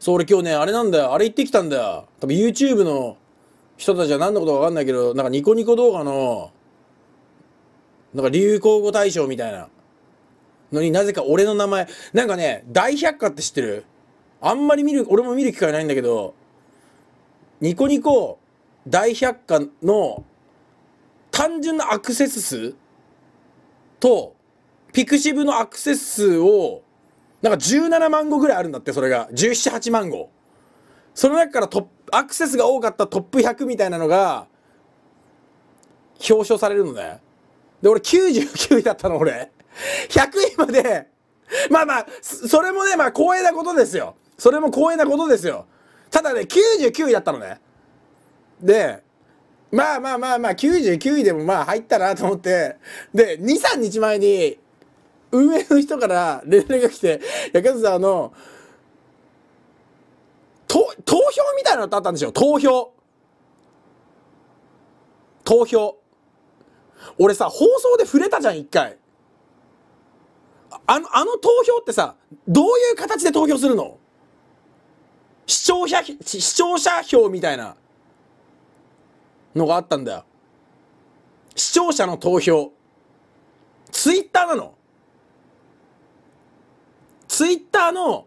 そう、俺今日ね、あれなんだよ。あれ行ってきたんだよ。多分 YouTube の人たちは何のことかわかんないけど、なんかニコニコ動画の、なんか流行語大賞みたいなのになぜか俺の名前、なんかね、大百科って知ってるあんまり見る、俺も見る機会ないんだけど、ニコニコ大百科の単純なアクセス数と、ピクシブのアクセス数をなんか17万個ぐらいあるんだってそれが178万個その中からトアクセスが多かったトップ100みたいなのが表彰されるのねで俺99位だったの俺100位までまあまあそれもねまあ光栄なことですよそれも光栄なことですよただね99位だったのねでまあまあまあまあ99位でもまあ入ったなと思ってで23日前に運営の人から連絡が来て、や、けどさあの、と、投票みたいなのってあったんですよ。投票。投票。俺さ、放送で触れたじゃん、一回。あの、あの投票ってさ、どういう形で投票するの視聴者、視聴者票みたいなのがあったんだよ。視聴者の投票。ツイッターなのツイッターの、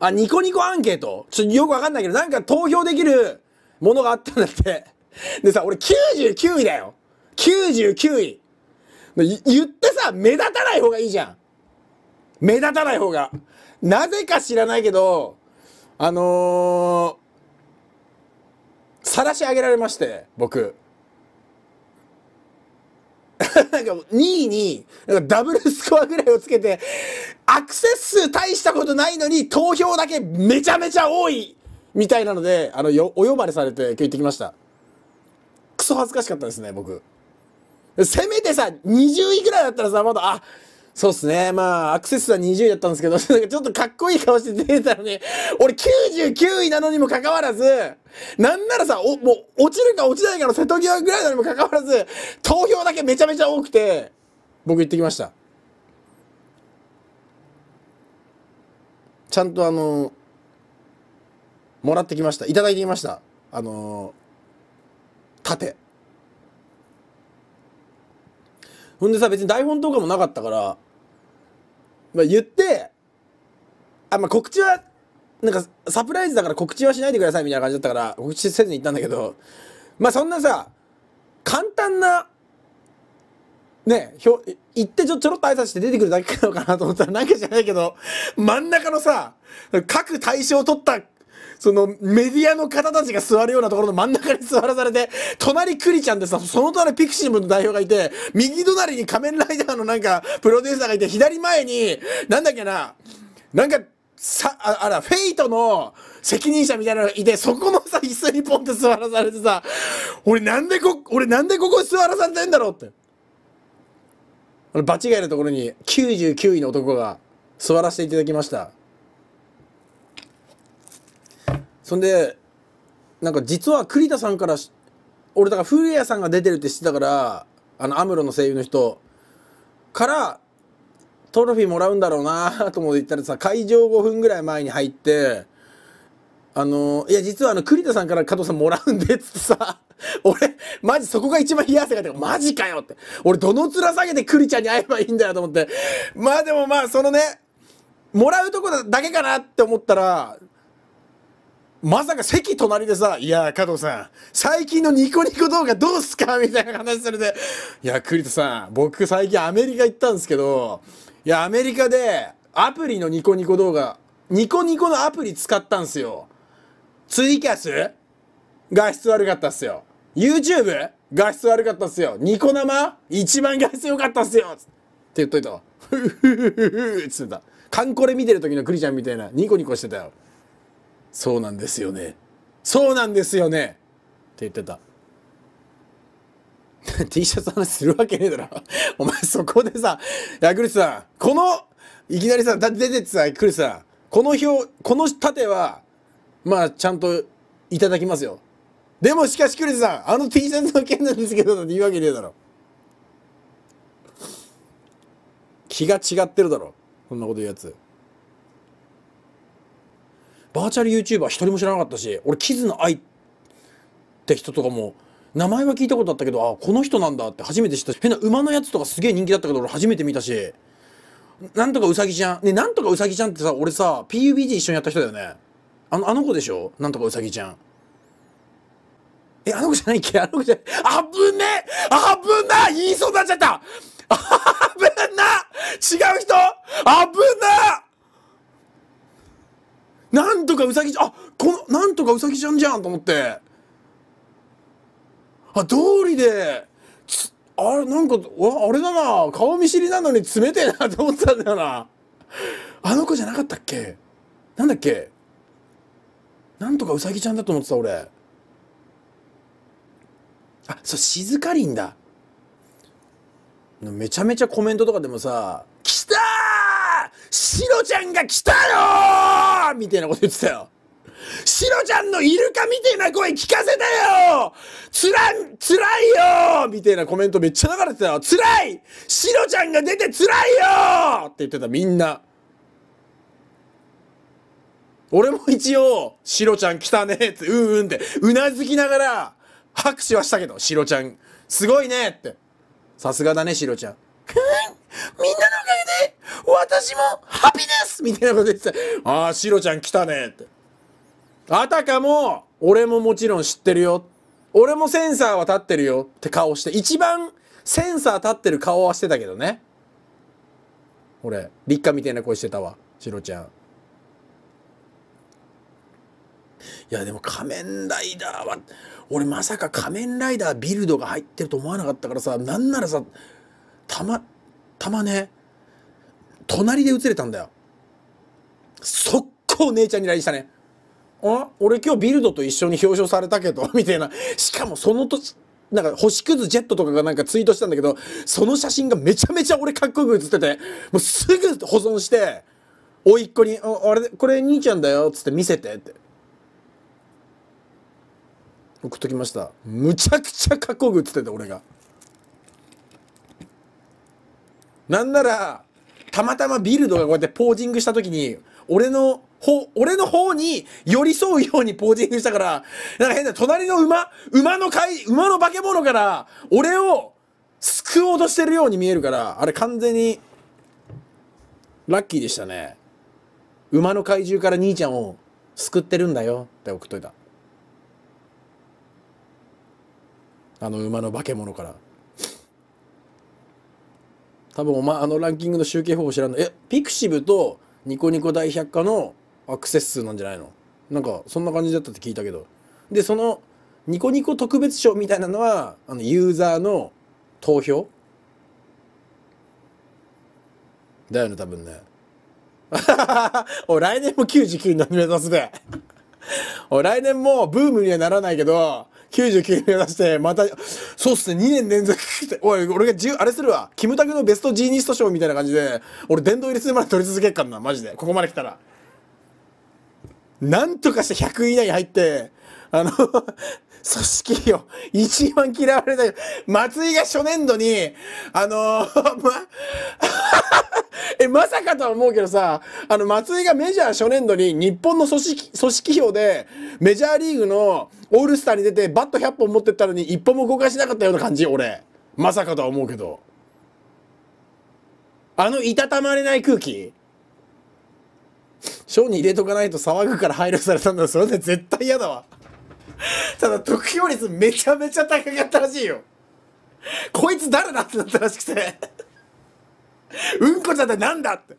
あ、ニコニコアンケートちょっとよくわかんないけど、なんか投票できるものがあったんだって。でさ、俺99位だよ !99 位言ってさ、目立たない方がいいじゃん目立たない方が。なぜか知らないけど、あの晒、し上げられまして、僕。なんか2位に、なんかダブルスコアぐらいをつけて、アクセス数大したことないのに投票だけめちゃめちゃ多いみたいなので、あの、よ、お呼ばれされて今日行ってきました。クソ恥ずかしかったですね、僕。せめてさ、20位ぐらいだったらさ、まだ、あ、そうっすね。まあ、アクセス数は20位だったんですけど、ちょっとかっこいい顔して出てたらね、俺99位なのにもかかわらず、なんならさ、お、もう、落ちるか落ちないかの瀬戸際ぐらいなのにもかかわらず、投票だけめちゃめちゃ多くて、僕行ってきました。ちゃんとあのもらってきましたいただいてきましたあの盾ほんでさ別に台本とかもなかったから、まあ、言ってあ、まあ、告知はなんかサプライズだから告知はしないでくださいみたいな感じだったから告知せずに行ったんだけどまあそんなさ簡単なねひょ行ってちょちょろっと挨拶して出てくるだけなのかなと思ったらなんかじゃないけど真ん中のさ各大賞を取ったそのメディアの方たちが座るようなところの真ん中に座らされて、隣クリちゃんでさ、その隣ピクシムの代表がいて、右隣に仮面ライダーのなんか、プロデューサーがいて、左前に、なんだっけな、なんか、さ、ああら、フェイトの責任者みたいなのがいて、そこのさ、椅子にポンって座らされてさ、俺なんでこ、俺なんでここ座らされてんだろうって。あの、場違いなところに99位の男が座らせていただきました。そんで、なんか実は栗田さんから俺だから古谷さんが出てるって知ってたからあのアムロの声優の人からトロフィーもらうんだろうなと思って言ったらさ会場5分ぐらい前に入ってあのいや実はあの栗田さんから加藤さんもらうんでっつってさ俺マジそこが一番冷や汗が出て、マジかよって。俺どの面下げてリちゃんに会えばいいんだよと思って。まあでもまあ、そのね、もらうとこだけかなって思ったら、まさか席隣でさ、いや、加藤さん、最近のニコニコ動画どうすかみたいな話されて、いや、栗田さん、僕最近アメリカ行ったんですけど、いや、アメリカでアプリのニコニコ動画、ニコニコのアプリ使ったんすよ。ツイキャス画質悪かったっすよ。YouTube? 画質悪かったっすよ。ニコ生一番画質良かったっすよって言っといたわ。ふふふふっつってた。カンコレ見てる時のクリちゃんみたいなニコニコしてたよ。そうなんですよね。そうなんですよね。って言ってた。T シャツ話するわけねえだろ。お前そこでさ、ヤクルトさん、この、いきなりさ、出てってさ、クリスさん、この表、この盾は、まあちゃんといただきますよ。でもしかしクリスさん、あの T シャツの件なんですけど、なんて言うわけねえだろ。気が違ってるだろ。そんなこと言うやつ。バーチャル YouTuber 一人も知らなかったし、俺、キズの愛って人とかも、名前は聞いたことあったけど、あ、この人なんだって初めて知ったし、変な馬のやつとかすげえ人気だったけど、俺初めて見たし、なんとかうさぎちゃん。ね、なんとかうさぎちゃんってさ、俺さ、PUBG 一緒にやった人だよね。あの、あの子でしょなんとかうさぎちゃん。え、あの子じゃないっけあの子じゃない。あぶねあぶな言いそうになっちゃったあぶな違う人あぶななんとかうさぎちゃん、あ、この、なんとかうさぎちゃんじゃんと思って。あ、通りで、あれ、なんか、あれだな顔見知りなのに冷てえなと思ってたんだよな。あの子じゃなかったっけなんだっけなんとかうさぎちゃんだと思ってた、俺。あそう静かりんだめちゃめちゃコメントとかでもさ「来たしろちゃんが来たよみたいなこと言ってたよしろちゃんのイルカみたいな声聞かせたよつらん、つらいよみたいなコメントめっちゃ流れてたよつらいしろちゃんが出てつらいよって言ってたみんな。俺も一応、しろちゃん来たねって、うんうんって、うなずきながら、拍手はしたけど、シロちゃん、すごいねって。さすがだね、シロちゃん。みんなのおかげで、私もハピネスみたいなこと言ってた。ああ、シロちゃん来たねって。あたかも、俺ももちろん知ってるよ。俺もセンサーは立ってるよって顔して、一番センサー立ってる顔はしてたけどね。俺、立夏みたいな声してたわ、シロちゃん。いやでも仮面ライダーは俺まさか仮面ライダービルドが入ってると思わなかったからさなんならさたまたまね隣で映れたんだよ速攻姉ちゃんに LINE したねあ俺今日ビルドと一緒に表彰されたけど みたいなしかもその年なんか星屑ジェットとかがなんかツイートしたんだけどその写真がめちゃめちゃ俺かっこよく写っててもうすぐ保存して甥っ子に「あれこれ兄ちゃんだよ」っつって見せてって送っときましたむちゃくちゃかっこよく映ってた俺がなんならたまたまビルドがこうやってポージングした時に俺のほ、俺の方に寄り添うようにポージングしたから、なんか変な、隣の馬、馬のかい、馬の化け物から、俺を救おうとしてるように見えるから、あれ完全に、ラッキーでしたね。馬の怪獣から兄ちゃんを救ってるんだよって送っといた。あの馬の化け物から多分お前あのランキングの集計方法知らんのえピクシブとニコニコ大百科のアクセス数なんじゃないのなんかそんな感じだったって聞いたけどでそのニコニコ特別賞みたいなのはあのユーザーの投票だよね多分ね お来年も99になりま指すで お来年もブームにはならないけど99名出して、また、そうっすね、2年連続って、おい、俺が10、あれするわ、キムタクのベストジーニスト賞みたいな感じで、俺、殿堂入りするまで取り続けっからな、マジで。ここまで来たら。なんとかして100位以内に入って、あの 組織よ、一番嫌われた松井が初年度に、あのー、まえ、まさかとは思うけどさ、あの、松井がメジャー初年度に日本の組織、組織票で、メジャーリーグのオールスターに出て、バット100本持ってったのに1本も動かしなかったような感じ、俺。まさかとは思うけど。あの、いたたまれない空気。ショーに入れとかないと騒ぐから配慮されたんだ。それで絶対嫌だわ。ただ、得票率めちゃめちゃ高かったらしいよ。こいつ誰だってなったらしくて。うんこちゃってなんだって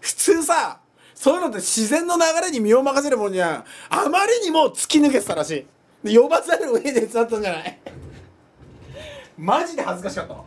普通さそういうのって自然の流れに身を任せるもんじゃんあまりにも突き抜けてたらしいで呼ばざる上で手伝っったんじゃない マジで恥ずかしかったわ